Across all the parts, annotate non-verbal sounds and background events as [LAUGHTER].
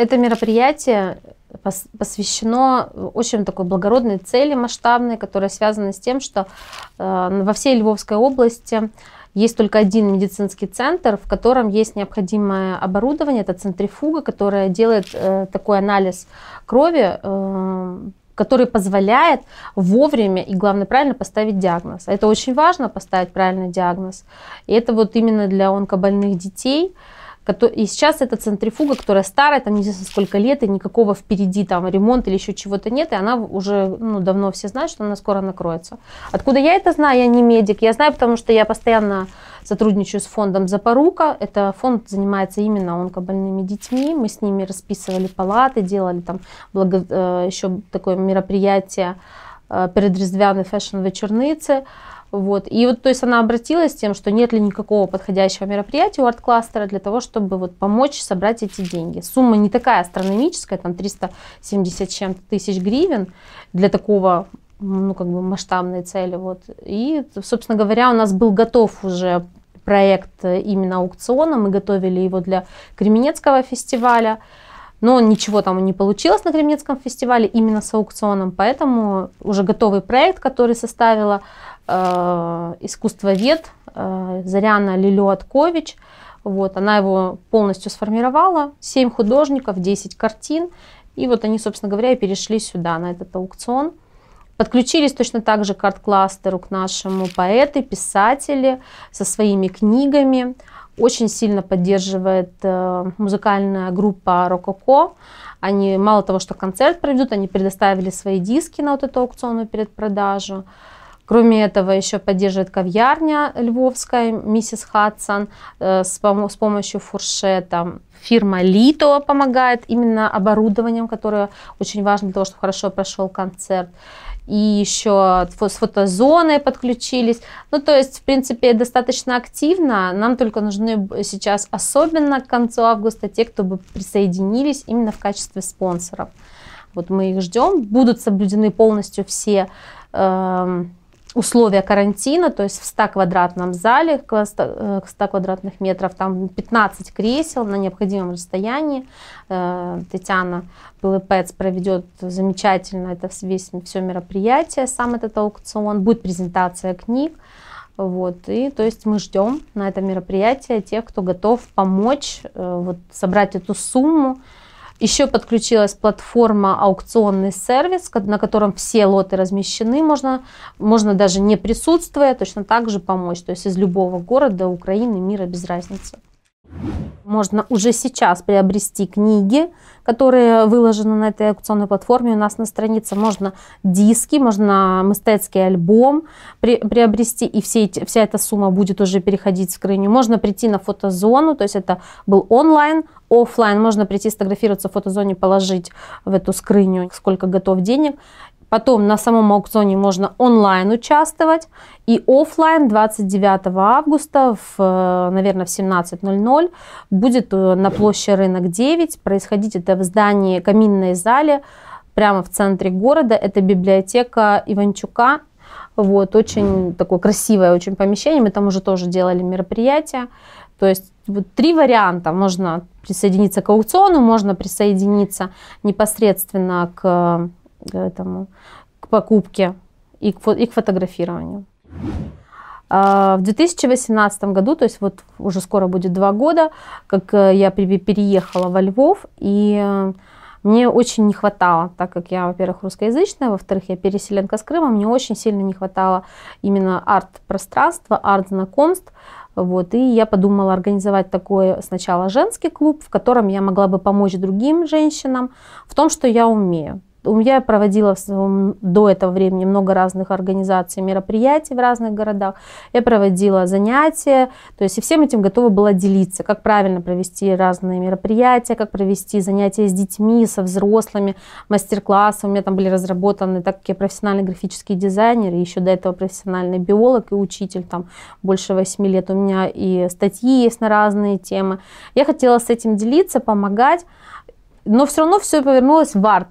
это мероприятие посвящено очень такой благородной цели масштабной, которая связана с тем, что э, во всей Львовской области есть только один медицинский центр, в котором есть необходимое оборудование, это центрифуга, которая делает э, такой анализ крови э, который позволяет вовремя и, главное, правильно поставить диагноз. Это очень важно, поставить правильный диагноз. И это вот именно для онкобольных детей – и сейчас эта центрифуга, которая старая, там неизвестно сколько лет, и никакого впереди там ремонт или еще чего-то нет, и она уже ну, давно все знают, что она скоро накроется. Откуда я это знаю? Я не медик. Я знаю, потому что я постоянно сотрудничаю с фондом «Запорука». Это фонд занимается именно онкобольными детьми. Мы с ними расписывали палаты, делали там благо... Э, еще такое мероприятие э, перед Резвяной фэшн-вечерницы. Вот. И вот, то есть она обратилась с тем, что нет ли никакого подходящего мероприятия у арт-кластера для того, чтобы вот помочь собрать эти деньги. Сумма не такая астрономическая, там 370 чем тысяч гривен для такого ну, как бы масштабной цели. Вот. И, собственно говоря, у нас был готов уже проект именно аукциона. Мы готовили его для Кременецкого фестиваля но ничего там не получилось на Кремницком фестивале именно с аукционом, поэтому уже готовый проект, который составила э, искусствовед э, Заряна Лилюаткович, вот, она его полностью сформировала, 7 художников, 10 картин, и вот они, собственно говоря, и перешли сюда, на этот аукцион. Подключились точно так же к арт-кластеру, к нашему поэты, писатели со своими книгами очень сильно поддерживает э, музыкальная группа «Рококо». Они мало того, что концерт проведут, они предоставили свои диски на вот эту аукционную продажу. Кроме этого, еще поддерживает ковьярня львовская, миссис Хадсон, э, с помощью фуршета. Фирма Лито помогает именно оборудованием, которое очень важно для того, чтобы хорошо прошел концерт и еще с фотозоной подключились. Ну, то есть, в принципе, достаточно активно. Нам только нужны сейчас, особенно к концу августа, те, кто бы присоединились именно в качестве спонсоров. Вот мы их ждем. Будут соблюдены полностью все эм, условия карантина, то есть в 100 квадратном зале, к 100 э, квадратных метров, там 15 кресел на необходимом расстоянии. Э, Татьяна Пылыпец проведет замечательно это весь, все мероприятие, сам этот аукцион, будет презентация книг. Вот, и то есть мы ждем на это мероприятие тех, кто готов помочь э, вот, собрать эту сумму, еще подключилась платформа аукционный сервис, на котором все лоты размещены. Можно, можно даже не присутствуя, точно так же помочь. То есть из любого города, Украины, мира, без разницы. Можно уже сейчас приобрести книги, которые выложены на этой аукционной платформе у нас на странице. Можно диски, можно мистецкий альбом при, приобрести, и все эти, вся эта сумма будет уже переходить в скрыню. Можно прийти на фотозону, то есть это был онлайн, офлайн. Можно прийти сфотографироваться в фотозоне, положить в эту скрыню, сколько готов денег. Потом на самом аукционе можно онлайн участвовать. И офлайн 29 августа, в, э, наверное, в 17.00 будет э, на площади рынок 9. Происходить это в здании каминной зале прямо в центре города. Это библиотека Иванчука. Вот, очень такое красивое очень помещение. Мы там уже тоже делали мероприятия. То есть вот три варианта. Можно присоединиться к аукциону, можно присоединиться непосредственно к к этому, к покупке и к, и к фотографированию. А, в 2018 году, то есть вот уже скоро будет два года, как э, я переехала во Львов, и э, мне очень не хватало, так как я, во-первых, русскоязычная, во-вторых, я переселенка с Крыма, мне очень сильно не хватало именно арт-пространства, арт-знакомств. Вот, и я подумала организовать такой сначала женский клуб, в котором я могла бы помочь другим женщинам в том, что я умею. Я проводила до этого времени много разных организаций, мероприятий в разных городах. Я проводила занятия, то есть и всем этим готова была делиться, как правильно провести разные мероприятия, как провести занятия с детьми, со взрослыми, мастер-классы. У меня там были разработаны, так как я профессиональный графический дизайнер, и еще до этого профессиональный биолог и учитель, там больше 8 лет у меня и статьи есть на разные темы. Я хотела с этим делиться, помогать, но все равно все повернулось в арт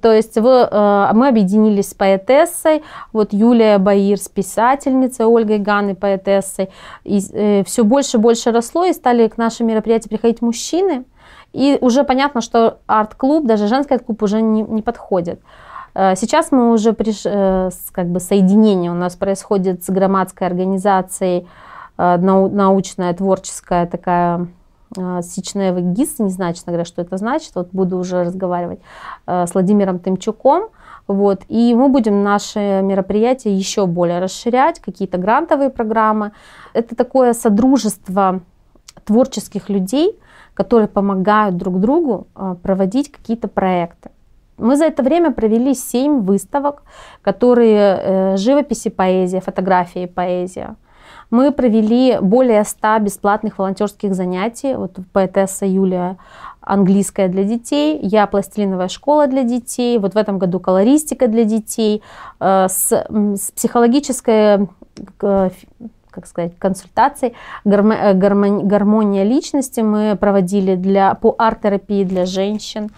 то есть вы, э, мы объединились с поэтессой, вот Юлия Баир с писательницей, Ольгой Ганной поэтессой. И, э, все больше и больше росло, и стали к нашим мероприятиям приходить мужчины. И уже понятно, что арт-клуб, даже женский клуб уже не, не подходит. Э, сейчас мы уже, приш... как бы соединение у нас происходит с громадской организацией, научная, творческая такая а, сичневый ГИС, не знаю, честно говоря, что это значит, вот буду уже разговаривать а, с Владимиром Тымчуком, вот, и мы будем наши мероприятия еще более расширять, какие-то грантовые программы. Это такое содружество творческих людей, которые помогают друг другу а, проводить какие-то проекты. Мы за это время провели семь выставок, которые э, живописи, поэзия, фотографии, поэзия. Мы провели более 100 бесплатных волонтерских занятий. Вот поэтесса Юлия английская для детей, я пластилиновая школа для детей, вот в этом году колористика для детей, э, с, с психологической э, как сказать, консультаций, э, гармония личности мы проводили для, по арт-терапии для женщин.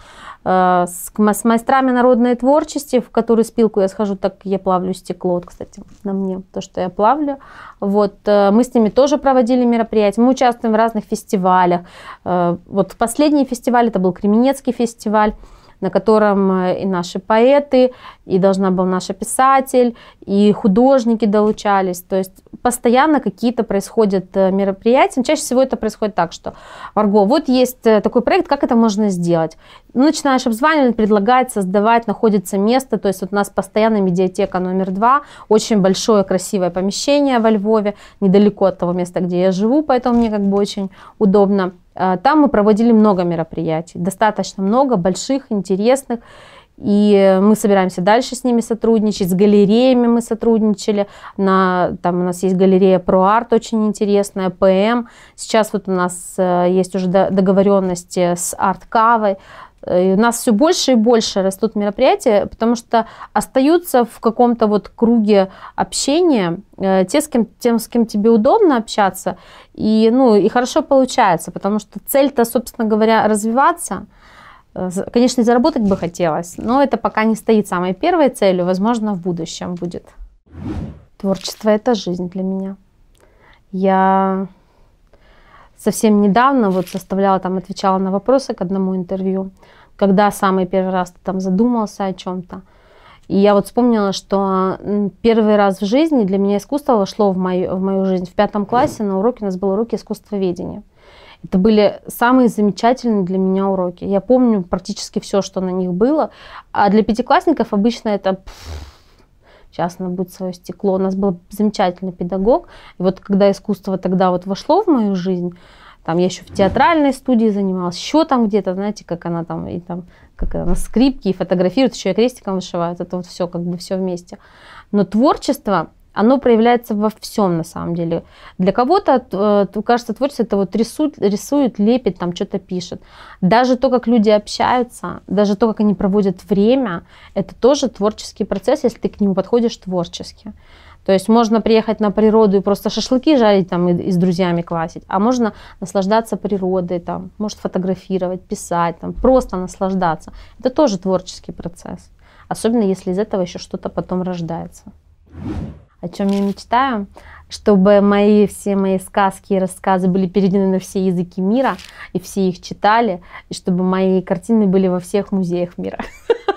Э, с мастерами народной творчести, в которую спилку я схожу, так я плавлю стекло, вот, кстати, на мне то, что я плавлю. Вот, э, мы с ними тоже проводили мероприятия, мы участвуем в разных фестивалях. Э, вот последний фестиваль, это был Кременецкий фестиваль, на котором э, и наши поэты, и должна был наша писатель, и художники долучались. То есть постоянно какие-то происходят э, мероприятия. чаще всего это происходит так, что, варго вот есть э, такой проект, как это можно сделать? Начинаешь обзванивать, предлагать, создавать, находится место. То есть вот у нас постоянно медиатека номер два, очень большое красивое помещение во Львове, недалеко от того места, где я живу, поэтому мне как бы очень удобно Э, там мы проводили много мероприятий, достаточно много, больших, интересных. И мы собираемся дальше с ними сотрудничать, с галереями мы сотрудничали. На, там у нас есть галерея ProArt, очень интересная, ПМ. Сейчас вот у нас э, есть уже договоренности с Арткавой. Э, у нас все больше и больше растут мероприятия, потому что остаются в каком-то вот круге общения э, те, с кем, тем, с кем тебе удобно общаться, и, ну, и хорошо получается, потому что цель-то, собственно говоря, развиваться, э, конечно, заработать бы хотелось, но это пока не стоит самой первой целью, возможно, в будущем будет. Творчество – это жизнь для меня. Я совсем недавно вот составляла, там отвечала на вопросы к одному интервью, когда самый первый раз ты там задумался о чем-то. И я вот вспомнила, что первый раз в жизни для меня искусство вошло в мою, в мою жизнь. В пятом классе на уроке у нас был уроки искусствоведения. Это были самые замечательные для меня уроки. Я помню практически все, что на них было. А для пятиклассников обычно это пфф, сейчас она будет свое стекло. У нас был замечательный педагог. И вот когда искусство тогда вот вошло в мою жизнь, там я еще в театральной студии занималась, еще там где-то, знаете, как она там, и там, как она скрипки и фотографирует, еще и крестиком вышивают, это вот все, как бы все вместе. Но творчество, оно проявляется во всем на самом деле. Для кого-то э, кажется творчество это вот рисует, рисует лепит, там что-то пишет. Даже то, как люди общаются, даже то, как они проводят время, это тоже творческий процесс, если ты к нему подходишь творчески. То есть можно приехать на природу и просто шашлыки жарить там и, и с друзьями классить, а можно наслаждаться природой, там, может фотографировать, писать, там, просто наслаждаться. Это тоже творческий процесс, особенно если из этого еще что-то потом рождается о чем я мечтаю, чтобы мои все мои сказки и рассказы были переданы на все языки мира, и все их читали, и чтобы мои картины были во всех музеях мира.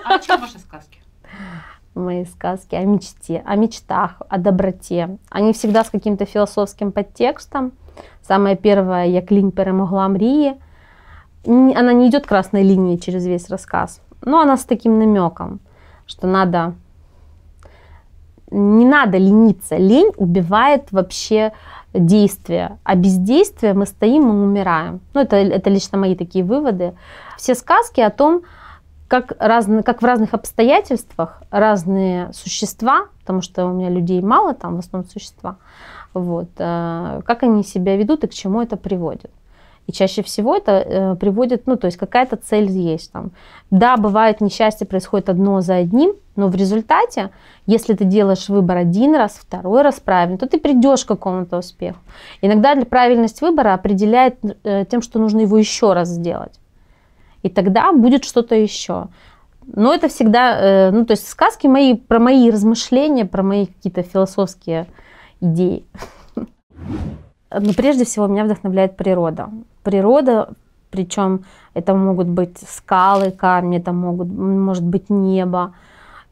А о чем ваши сказки? Мои сказки о мечте, о мечтах, о доброте. Они всегда с каким-то философским подтекстом. Самое первое я лінь перемогла мрії». Она не идет красной линией через весь рассказ, но она с таким намеком, что надо не надо лениться. Лень убивает вообще действия, а без действия мы стоим и умираем. Ну, это, это лично мои такие выводы. Все сказки о том, как, разно, как в разных обстоятельствах разные существа, потому что у меня людей мало, там в основном существа, вот, э, как они себя ведут и к чему это приводит. И чаще всего это э, приводит, ну, то есть какая-то цель есть там. Да, бывает несчастье происходит одно за одним, но в результате, если ты делаешь выбор один раз, второй раз правильно, то ты придешь к какому-то успеху. Иногда для правильность выбора определяет э, тем, что нужно его еще раз сделать. И тогда будет что-то еще. Но это всегда, э, ну, то есть сказки мои про мои размышления, про мои какие-то философские идеи. [LAUGHS] Но прежде всего меня вдохновляет природа. Природа, причем это могут быть скалы, камни, это могут, может быть небо.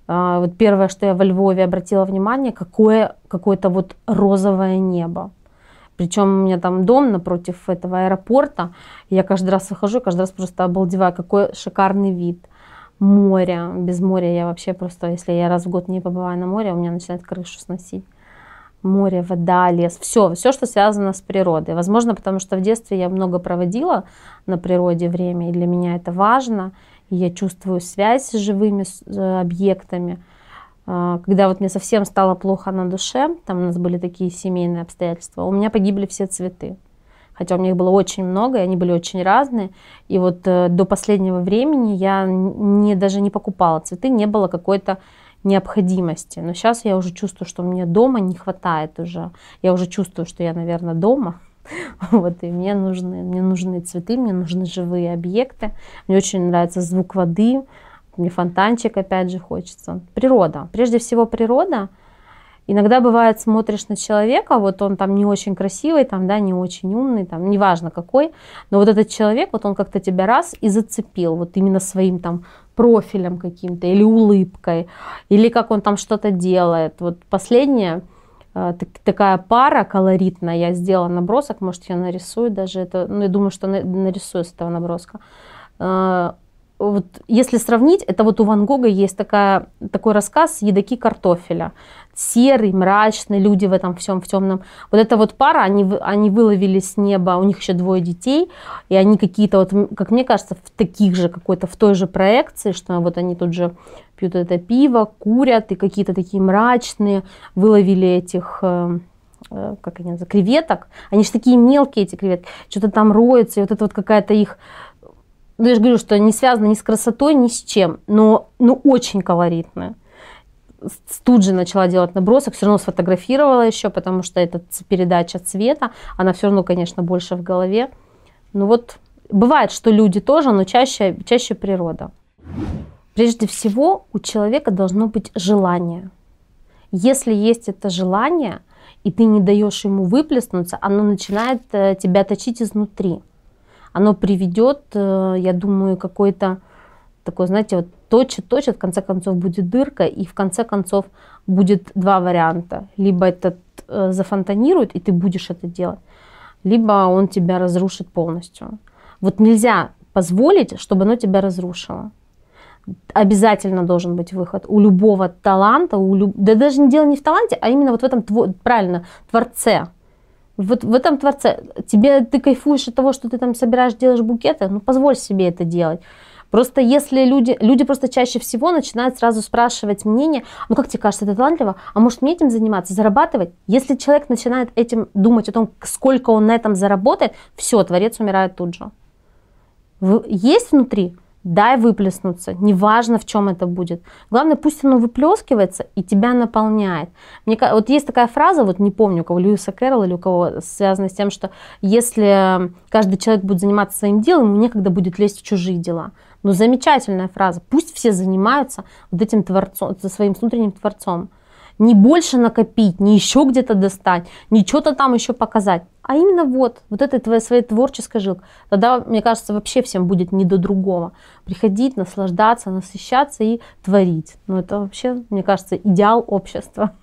А, вот первое, что я во Львове обратила внимание, какое какое-то вот розовое небо. Причем у меня там дом напротив этого аэропорта. Я каждый раз выхожу, каждый раз просто обалдеваю, какой шикарный вид моря. Без моря я вообще просто, если я раз в год не побываю на море, у меня начинает крышу сносить море, вода, лес, все, все, что связано с природой. Возможно, потому что в детстве я много проводила на природе время, и для меня это важно, и я чувствую связь с живыми э, объектами. А, когда вот мне совсем стало плохо на душе, там у нас были такие семейные обстоятельства, у меня погибли все цветы. Хотя у меня их было очень много, и они были очень разные. И вот э, до последнего времени я не, даже не покупала цветы, не было какой-то необходимости. Но сейчас я уже чувствую, что мне дома не хватает уже. Я уже чувствую, что я, наверное, дома. [LAUGHS] Вот, и мне нужны, мне нужны цветы, мне нужны живые объекты. Мне очень нравится звук воды, мне фонтанчик опять же хочется. Природа. Прежде всего природа. Иногда бывает, смотришь на человека, вот он там не очень красивый, там, да, не очень умный, там, неважно какой, но вот этот человек, вот он как-то тебя раз и зацепил, вот именно своим там профилем каким-то, или улыбкой, или как он там что-то делает. Вот последняя э, так, такая пара колоритная, я сделала набросок, может, я нарисую даже это, ну, я думаю, что нарисую с этого наброска э, вот если сравнить, это вот у Ван Гога есть такая, такой рассказ «Едоки картофеля». Серый, мрачный, люди в этом всем, в темном. Вот эта вот пара, они, они выловили с неба, у них еще двое детей, и они какие-то вот, как мне кажется, в таких же какой-то, в той же проекции, что вот они тут же пьют это пиво, курят, и какие-то такие мрачные, выловили этих э, э, как они называются, креветок. Они же такие мелкие, эти креветки. Что-то там роются и вот это вот какая-то их ну, я же говорю, что не связано ни с красотой, ни с чем, но, ну, очень колоритная. Тут же начала делать набросок, все равно сфотографировала еще, потому что это передача цвета, она все равно, конечно, больше в голове. Ну вот, бывает, что люди тоже, но чаще, чаще природа. Прежде всего, у человека должно быть желание. Если есть это желание, и ты не даешь ему выплеснуться, оно начинает э, тебя точить изнутри оно приведет, э, я думаю, какой-то такой, знаете, вот точит, точит, в конце концов будет дырка, и в конце концов будет два варианта. Либо этот э, зафонтанирует, и ты будешь это делать, либо он тебя разрушит полностью. Вот нельзя позволить, чтобы оно тебя разрушило. Обязательно должен быть выход у любого таланта, у люб... да даже не дело не в таланте, а именно вот в этом тво... правильно творце, вот в этом творце тебе ты кайфуешь от того, что ты там собираешь, делаешь букеты, ну позволь себе это делать. Просто если люди, люди просто чаще всего начинают сразу спрашивать мнение, ну как тебе кажется, это талантливо, а может мне этим заниматься, зарабатывать? Если человек начинает этим думать о том, сколько он на этом заработает, все, творец умирает тут же. Есть внутри дай выплеснуться, неважно в чем это будет. Главное, пусть оно выплескивается и тебя наполняет. Мне, вот есть такая фраза, вот не помню, у кого Льюиса Кэрролла или у кого связана с тем, что если каждый человек будет заниматься своим делом, ему некогда будет лезть в чужие дела. Но замечательная фраза. Пусть все занимаются вот этим творцом, своим внутренним творцом. Не больше накопить, не еще где-то достать, не что-то там еще показать а именно вот, вот этой твоей, своей творческой жилкой. Тогда, мне кажется, вообще всем будет не до другого. Приходить, наслаждаться, насыщаться и творить. Ну, это вообще, мне кажется, идеал общества.